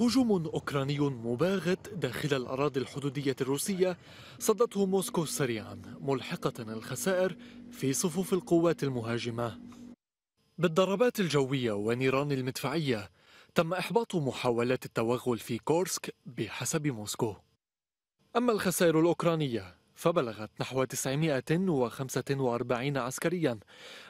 هجوم أوكراني مباغت داخل الأراضي الحدودية الروسية صدته موسكو سريعا ملحقة الخسائر في صفوف القوات المهاجمة بالضربات الجوية ونيران المدفعية تم إحباط محاولات التوغل في كورسك بحسب موسكو أما الخسائر الأوكرانية فبلغت نحو 945 عسكريا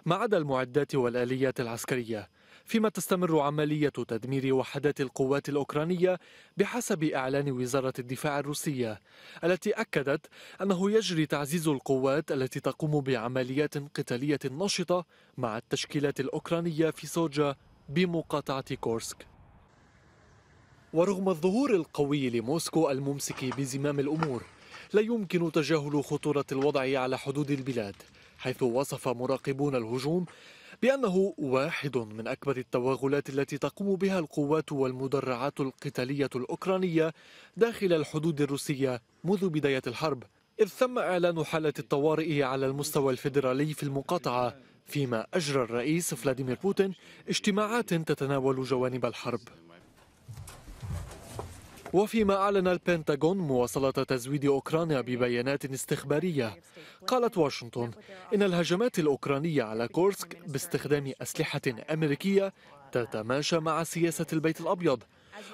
ما عدا المعدات والآليات العسكرية فيما تستمر عملية تدمير وحدات القوات الأوكرانية بحسب إعلان وزارة الدفاع الروسية التي أكدت أنه يجري تعزيز القوات التي تقوم بعمليات قتالية نشطة مع التشكيلات الأوكرانية في سوجا بمقاطعة كورسك ورغم الظهور القوي لموسكو الممسك بزمام الأمور لا يمكن تجاهل خطورة الوضع على حدود البلاد حيث وصف مراقبون الهجوم بأنه واحد من أكبر التوغلات التي تقوم بها القوات والمدرعات القتالية الأوكرانية داخل الحدود الروسية منذ بداية الحرب إذ تم إعلان حالة الطوارئ على المستوى الفيدرالي في المقاطعة فيما أجرى الرئيس فلاديمير بوتين اجتماعات تتناول جوانب الحرب وفيما أعلن البنتاغون مواصلة تزويد أوكرانيا ببيانات استخبارية قالت واشنطن إن الهجمات الأوكرانية على كورسك باستخدام أسلحة أمريكية تتماشى مع سياسة البيت الأبيض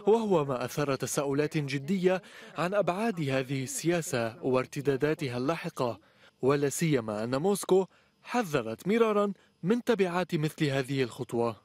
وهو ما أثار تساؤلات جدية عن أبعاد هذه السياسة وارتداداتها اللاحقة ولا سيما أن موسكو حذرت مرارا من تبعات مثل هذه الخطوة